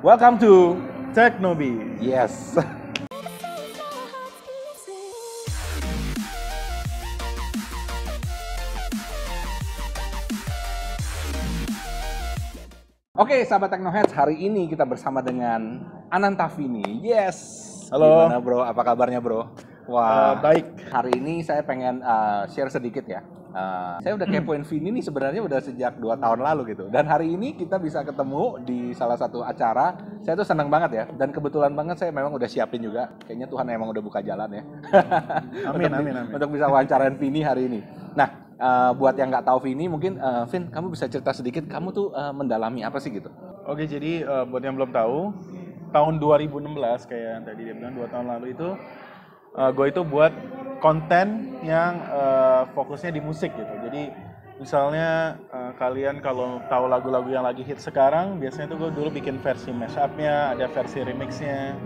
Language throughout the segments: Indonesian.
Welcome to Technobi. Yes. Oke, sahabat Technoheads, hari ini kita bersama dengan Anantavini. Yes. Halo. Gimana bro? Apa kabarnya bro? Wah, uh, baik. Hari ini saya pengen uh, share sedikit ya. Uh, saya udah kepoin Vini nih sebenarnya udah sejak 2 tahun lalu gitu. Dan hari ini kita bisa ketemu di salah satu acara. Saya tuh senang banget ya. Dan kebetulan banget saya memang udah siapin juga. Kayaknya Tuhan emang udah buka jalan ya. amin, untuk, amin, amin. Untuk bisa wawancarain Vini hari ini. Nah, uh, buat yang nggak tahu Vini mungkin uh, Vin kamu bisa cerita sedikit kamu tuh uh, mendalami apa sih gitu oke jadi uh, buat yang belum tahu tahun 2016 kayak yang tadi dia bilang dua tahun lalu itu uh, eh, gue itu buat konten yang uh, fokusnya di musik gitu. Jadi misalnya uh, kalian kalau tahu lagu-lagu yang lagi hit sekarang, biasanya tuh gue dulu bikin versi mashupnya, ada versi remixnya.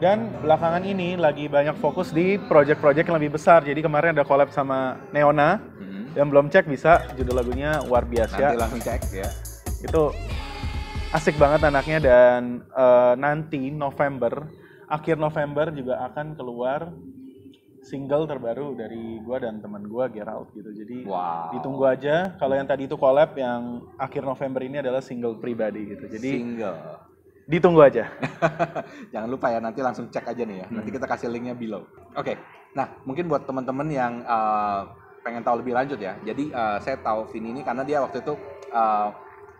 Dan belakangan ini lagi banyak fokus di project-project yang lebih besar. Jadi kemarin ada collab sama Neona. Hmm. Yang belum cek bisa judul lagunya Luar Biasa. Nanti langsung cek ya. Itu asik banget anaknya dan uh, nanti November akhir November juga akan keluar single terbaru dari gua dan teman gua Gerald gitu. Jadi wow. ditunggu aja. Kalau yang tadi itu collab yang akhir November ini adalah single pribadi gitu. Jadi single. Ditunggu aja. Jangan lupa ya nanti langsung cek aja nih ya. Hmm. Nanti kita kasih linknya below. Oke. Okay. Nah, mungkin buat teman-teman yang uh, pengen tahu lebih lanjut ya. Jadi uh, saya tahu Vin ini karena dia waktu itu uh,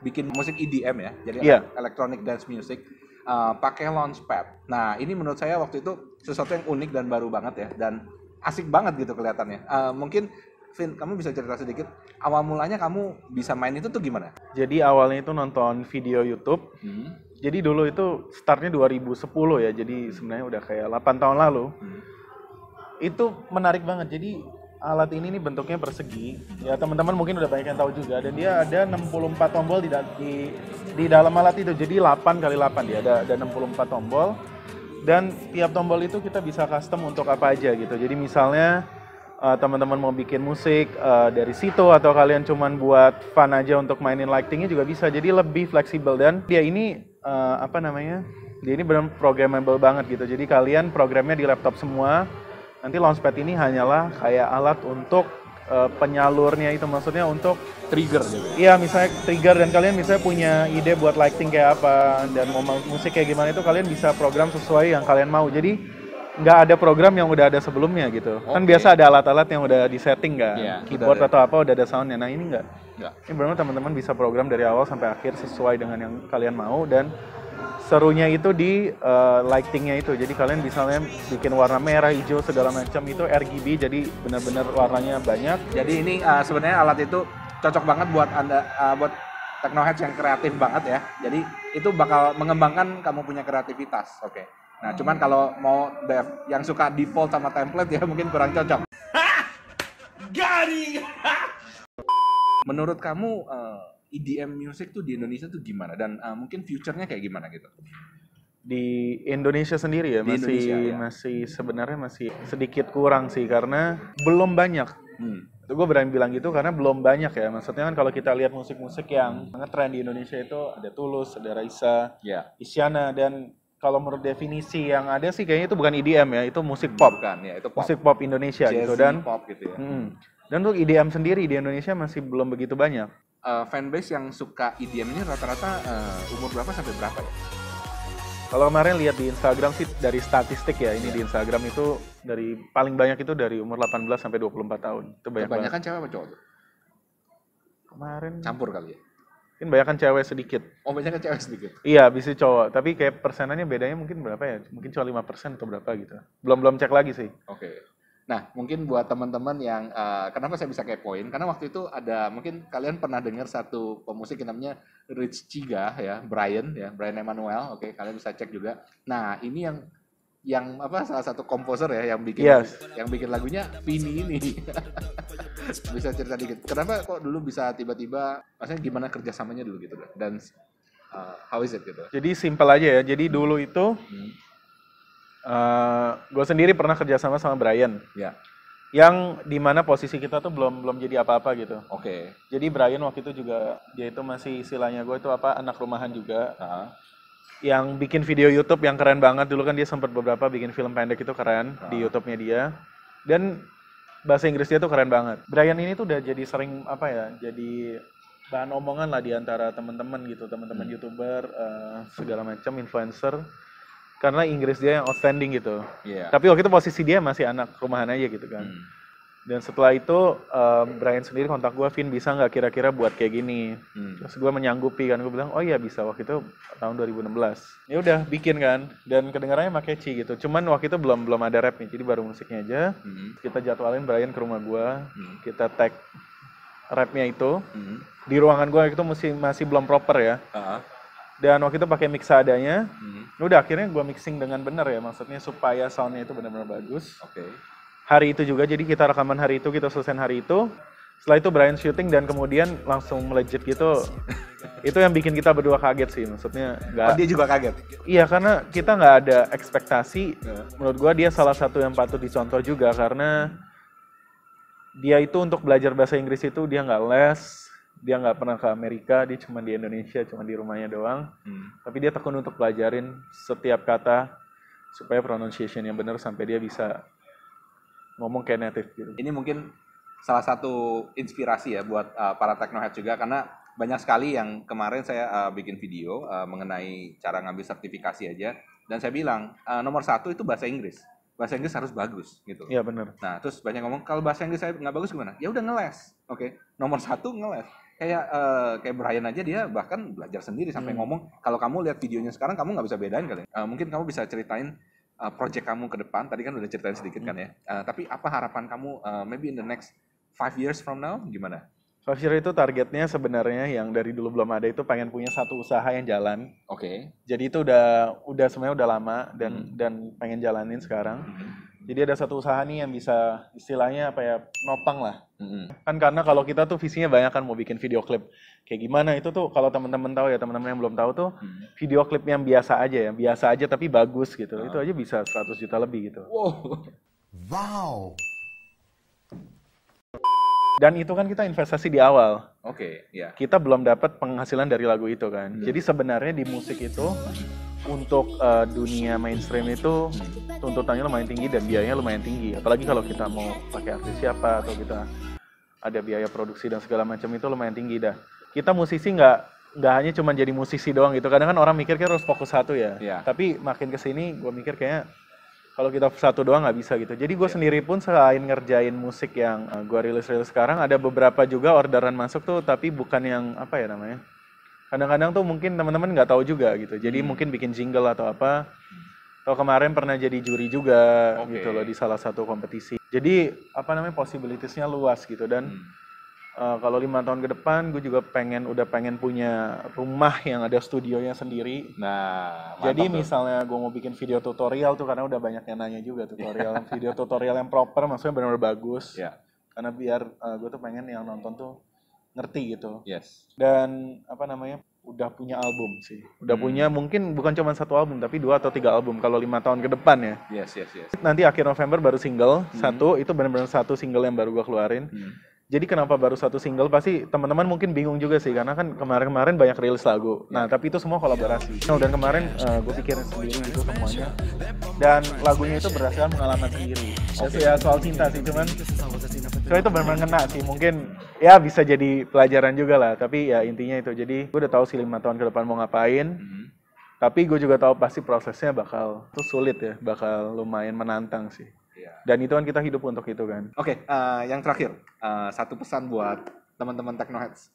bikin musik EDM ya. Jadi yeah. electronic dance music uh, pakai launchpad. Nah, ini menurut saya waktu itu sesuatu yang unik dan baru banget ya dan asik banget gitu kelihatannya. Uh, mungkin Vin, kamu bisa cerita sedikit awal mulanya kamu bisa main itu tuh gimana? Jadi awalnya itu nonton video YouTube. Hmm. Jadi dulu itu startnya 2010 ya. Jadi hmm. sebenarnya udah kayak 8 tahun lalu. Hmm. Itu menarik banget. Jadi alat ini nih bentuknya persegi. Ya teman-teman mungkin udah banyak yang tahu juga dan dia ada 64 tombol di di, di dalam alat itu. Jadi 8 kali 8 dia ada ada 64 tombol. Dan tiap tombol itu kita bisa custom untuk apa aja gitu. Jadi misalnya uh, teman-teman mau bikin musik uh, dari situ atau kalian cuman buat fun aja untuk mainin lightingnya juga bisa. Jadi lebih fleksibel dan dia ini uh, apa namanya? Dia ini benar programmable banget gitu. Jadi kalian programnya di laptop semua Nanti launchpad ini hanyalah kayak alat untuk uh, penyalurnya itu maksudnya untuk trigger gitu. Iya, misalnya trigger dan kalian misalnya punya ide buat lighting kayak apa dan mau musik kayak gimana itu kalian bisa program sesuai yang kalian mau. Jadi nggak ada program yang udah ada sebelumnya gitu. Okay. Kan biasa ada alat-alat yang udah disetting kan, yeah, keyboard udah, atau apa udah ada soundnya. Nah ini nggak. Ini benar teman-teman bisa program dari awal sampai akhir sesuai dengan yang kalian mau dan serunya itu di uh, lightingnya itu jadi kalian misalnya bikin warna merah hijau segala macam itu RGB jadi benar-benar warnanya banyak jadi ini uh, sebenarnya alat itu cocok banget buat anda uh, buat technohead yang kreatif banget ya jadi itu bakal mengembangkan kamu punya kreativitas oke okay. nah cuman hmm. kalau mau dev yang suka default sama template ya mungkin kurang cocok Gari. menurut kamu uh, EDM music tuh di Indonesia tuh gimana dan uh, mungkin future-nya kayak gimana gitu? Di Indonesia sendiri ya di masih ya. masih sebenarnya masih sedikit kurang sih karena belum banyak. Hmm. gue berani bilang gitu karena belum banyak ya. Maksudnya kan kalau kita lihat musik-musik yang hmm. ngetrend di Indonesia itu ada Tulus, ada Raisa, yeah. Isyana dan kalau menurut definisi yang ada sih kayaknya itu bukan EDM ya, itu musik pop kan ya, itu pop. musik pop Indonesia gitu, Jazzy, gitu dan pop gitu ya. Hmm. Dan untuk IDM e sendiri di Indonesia masih belum begitu banyak uh, fanbase yang suka EDM ini rata-rata uh, umur berapa sampai berapa ya? Kalau kemarin lihat di Instagram sih dari statistik ya, ini yeah. di Instagram itu dari paling banyak itu dari umur 18 sampai 24 tahun. Itu banyak Kebanyakan kan cewek apa cowok Kemarin campur kali ya. Mungkin kan cewek sedikit. Oh, banyak kan cewek sedikit. Iya, bisa cowok, tapi kayak persenannya bedanya mungkin berapa ya? Mungkin cuma 5% atau berapa gitu. Belum belum cek lagi sih. Oke. Okay. Nah, mungkin buat teman-teman yang uh, kenapa saya bisa kepoin? Karena waktu itu ada mungkin kalian pernah dengar satu pemusik yang namanya Rich Chiga ya, Brian ya, Brian Emmanuel. Oke, okay, kalian bisa cek juga. Nah, ini yang yang apa salah satu komposer ya yang bikin yes. yang bikin lagunya Vini ini. bisa cerita dikit. Kenapa kok dulu bisa tiba-tiba maksudnya gimana kerjasamanya dulu gitu dan uh, how is it gitu? Jadi simpel aja ya. Jadi dulu itu hmm Eh, gue sendiri pernah kerjasama sama Brian. Ya. Yang dimana posisi kita tuh belum belum jadi apa-apa gitu. Oke. Okay. Jadi Brian waktu itu juga dia itu masih istilahnya gue itu apa anak rumahan juga. Uh -huh. Yang bikin video YouTube yang keren banget dulu kan dia sempat beberapa bikin film pendek itu keren uh -huh. di YouTube-nya dia. Dan bahasa Inggris dia tuh keren banget. Brian ini tuh udah jadi sering apa ya? Jadi bahan omongan lah di antara teman-teman gitu, teman-teman hmm. YouTuber uh, segala macam influencer karena Inggris dia yang outstanding gitu. Yeah. Tapi waktu itu posisi dia masih anak rumahan aja gitu kan. Hmm. Dan setelah itu um, Brian sendiri kontak gue, Vin bisa nggak kira-kira buat kayak gini? Hmm. Terus gue menyanggupi kan, gue bilang oh iya bisa waktu itu tahun 2016. Ya udah bikin kan, dan kedengarannya makai C gitu. Cuman waktu itu belum belum ada rap nih, jadi baru musiknya aja. Hmm. Kita jadwalin Brian ke rumah gue, hmm. kita tag rapnya itu hmm. di ruangan gue itu masih masih belum proper ya. Uh -huh dan waktu itu pakai mix adanya hmm. udah akhirnya gue mixing dengan bener ya maksudnya supaya soundnya itu benar-benar bagus oke okay. hari itu juga jadi kita rekaman hari itu kita selesai hari itu setelah itu Brian syuting dan kemudian langsung melejit gitu itu yang bikin kita berdua kaget sih maksudnya Gak... oh, dia juga kaget iya karena kita nggak ada ekspektasi yeah. menurut gue dia salah satu yang patut dicontoh juga karena dia itu untuk belajar bahasa Inggris itu dia nggak les dia nggak pernah ke Amerika dia cuma di Indonesia cuma di rumahnya doang hmm. tapi dia tekun untuk pelajarin setiap kata supaya pronunciation yang benar sampai dia bisa ngomong kayak native gitu ini mungkin salah satu inspirasi ya buat uh, para technohead juga karena banyak sekali yang kemarin saya uh, bikin video uh, mengenai cara ngambil sertifikasi aja dan saya bilang uh, nomor satu itu bahasa Inggris bahasa Inggris harus bagus gitu. Iya benar. Nah terus banyak ngomong kalau bahasa Inggris saya nggak bagus gimana? Ya udah ngeles, oke. Okay. Nomor satu ngeles kayak uh, kayak Brian aja dia bahkan belajar sendiri sampai hmm. ngomong kalau kamu lihat videonya sekarang kamu nggak bisa bedain kali uh, mungkin kamu bisa ceritain uh, project kamu ke depan tadi kan udah ceritain sedikit kan hmm. kan ya uh, tapi apa harapan kamu uh, maybe in the next five years from now gimana five years itu targetnya sebenarnya yang dari dulu belum ada itu pengen punya satu usaha yang jalan oke okay. jadi itu udah udah sebenarnya udah lama dan hmm. dan pengen jalanin sekarang hmm jadi ada satu usaha nih yang bisa istilahnya apa ya nopang lah. Mm-hmm. Kan karena kalau kita tuh visinya banyak kan mau bikin video klip kayak gimana itu tuh kalau teman-teman tahu ya teman-teman yang belum tahu tuh mm-hmm. video klip yang biasa aja ya biasa aja tapi bagus gitu oh. itu ah. aja bisa 100 juta lebih gitu. Wow. Wow. Dan itu kan kita investasi di awal. Oke, okay, ya. Yeah. Kita belum dapat penghasilan dari lagu itu kan. Jadi sebenarnya di musik itu untuk uh, dunia mainstream itu tuntutannya lumayan tinggi dan biayanya lumayan tinggi. Apalagi kalau kita mau pakai artis siapa atau kita ada biaya produksi dan segala macam itu lumayan tinggi dah. Kita musisi nggak nggak hanya cuma jadi musisi doang gitu. Kadang kan orang mikir kayak harus fokus satu ya. Yeah. Tapi makin kesini gue mikir kayaknya kalau kita satu doang nggak bisa gitu. Jadi gue yeah. sendiri pun selain ngerjain musik yang eh, gue rilis-rilis sekarang, ada beberapa juga orderan masuk tuh, tapi bukan yang apa ya namanya, kadang-kadang tuh mungkin teman-teman nggak tahu juga gitu jadi hmm. mungkin bikin jingle atau apa atau kemarin pernah jadi juri juga okay. gitu loh di salah satu kompetisi jadi apa namanya possibilitiesnya luas gitu dan hmm. uh, kalau lima tahun ke depan gue juga pengen udah pengen punya rumah yang ada studionya sendiri nah jadi tuh. misalnya gue mau bikin video tutorial tuh karena udah banyak yang nanya juga tutorial iya. video tutorial yang proper maksudnya benar-benar bagus yeah. karena biar uh, eh, gue tuh pengen yang nonton tuh ngerti gitu. Yes. Dan apa namanya? udah punya album sih. Udah hmm. punya mungkin bukan cuma satu album tapi dua atau tiga album kalau lima tahun ke depan ya. Yes, yes, yes. Nanti akhir November baru single hmm. satu itu benar-benar satu single yang baru gua keluarin. Hmm. Jadi kenapa baru satu single? Pasti teman-teman mungkin bingung juga sih karena kan kemarin-kemarin banyak rilis lagu. Nah ya. tapi itu semua kolaborasi. Nah, dan kemarin uh, eh, gue pikirin sendiri gitu semuanya. Dan lagunya itu berdasarkan pengalaman sendiri. Okay. Ya soal cinta sih cuman so itu benar-benar ngena sih mungkin ya bisa jadi pelajaran juga lah tapi ya intinya itu jadi gue udah tahu sih lima tahun ke depan mau ngapain hmm. tapi gue juga tahu pasti prosesnya bakal tuh sulit ya bakal lumayan menantang sih iya. dan itu kan kita hidup untuk itu kan oke okay, uh, eh, yang terakhir uh, satu pesan buat teman-teman technoheads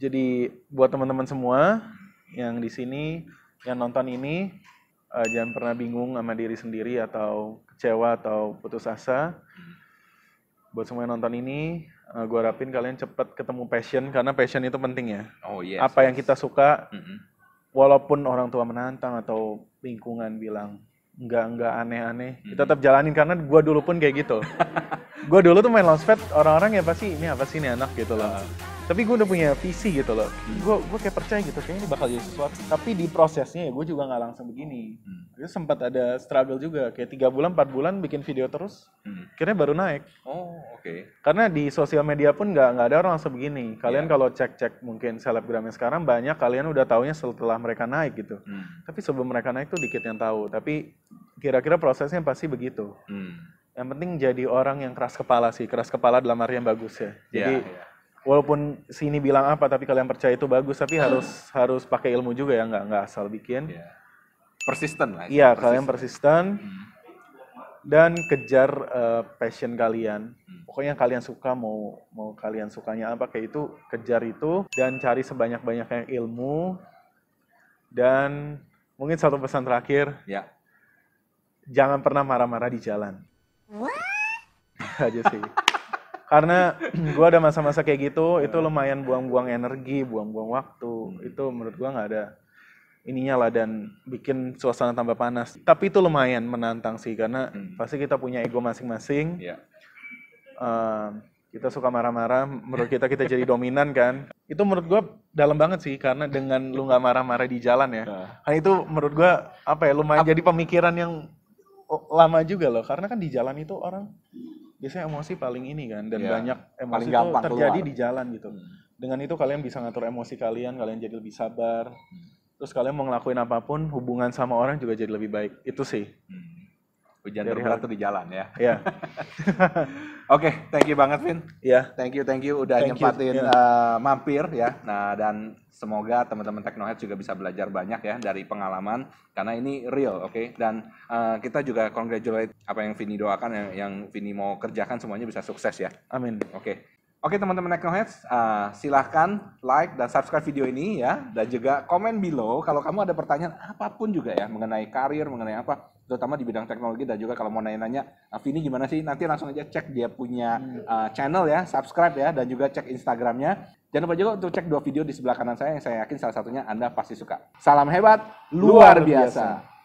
jadi buat teman-teman semua yang di sini yang nonton ini eh, jangan pernah bingung sama diri sendiri atau kecewa atau putus asa hmm buat semua yang nonton ini, uh, eh, gue harapin kalian cepet ketemu passion karena passion itu penting ya. Oh Yes, iya, Apa yes. yang kita suka, mm -hmm. walaupun orang tua menantang atau lingkungan bilang nggak nggak aneh-aneh, mm -hmm. kita tetap jalanin karena gue dulu pun kayak gitu. gue dulu tuh main launchpad, orang-orang ya pasti ini apa sih ini anak gitu loh. Uh tapi gue udah punya visi gitu loh gue gue kayak percaya gitu kayaknya ini bakal jadi sesuatu tapi di prosesnya ya gue juga nggak langsung begini hmm. itu sempat ada struggle juga kayak tiga bulan empat bulan bikin video terus hmm. akhirnya baru naik oh oke okay. karena di sosial media pun nggak nggak ada orang langsung begini kalian yeah. kalau cek cek mungkin selebgramnya sekarang banyak kalian udah taunya setelah mereka naik gitu hmm. tapi sebelum mereka naik tuh dikit yang tahu tapi kira-kira prosesnya pasti begitu hmm. yang penting jadi orang yang keras kepala sih keras kepala dalam artian bagus ya iya, jadi yeah, yeah walaupun sini bilang apa tapi kalian percaya itu bagus tapi harus harus pakai ilmu juga ya nggak nggak asal bikin yeah. persisten lah ya, iya persisten. kalian persisten hmm. dan kejar uh, passion kalian hmm. pokoknya kalian suka mau mau kalian sukanya apa kayak itu kejar itu dan cari sebanyak banyaknya ilmu dan mungkin satu pesan terakhir ya yeah. jangan pernah marah-marah di jalan What? aja sih karena gue ada masa-masa kayak gitu itu lumayan buang-buang energi buang-buang waktu hmm. itu menurut gue nggak ada ininya lah dan bikin suasana tambah panas. Tapi itu lumayan menantang sih karena hmm. pasti kita punya ego masing-masing. Yeah. Iya. Uh, kita suka marah-marah, menurut kita kita jadi dominan kan. Itu menurut gue dalam banget sih karena dengan lu nggak marah-marah di jalan ya. Nah. itu menurut gue apa ya lumayan Ap jadi pemikiran yang lama juga loh karena kan di jalan itu orang biasanya emosi paling ini kan dan yeah. banyak emosi itu terjadi keluar. di jalan gitu. Hmm. Dengan itu kalian bisa ngatur emosi kalian, kalian jadi lebih sabar. Hmm. Terus kalian mau ngelakuin apapun, hubungan sama orang juga jadi lebih baik. Itu sih. Hmm. Hujan terberat itu di jalan ya. Iya. Oke, okay, thank you banget Vin. Iya. Yeah. Thank you, thank you udah thank nyempatin you. Iya. Yeah. Uh, mampir ya. Nah, dan semoga teman-teman Technohead juga bisa belajar banyak ya dari pengalaman karena ini real, oke. Okay? Dan uh, kita juga congratulate apa yang Vini doakan yang yang Vini mau kerjakan semuanya bisa sukses ya. Amin. Oke. Okay. Oke teman-teman Technoheads, uh, eh, silahkan like dan subscribe video ini ya. Dan juga komen below kalau kamu ada pertanyaan apapun juga ya mengenai karir, mengenai apa terutama di bidang teknologi dan juga kalau mau nanya-nanya Vini gimana sih nanti langsung aja cek dia punya hmm. uh, channel ya subscribe ya dan juga cek Instagramnya jangan lupa juga untuk cek dua video di sebelah kanan saya yang saya yakin salah satunya anda pasti suka salam hebat luar, luar biasa, biasa.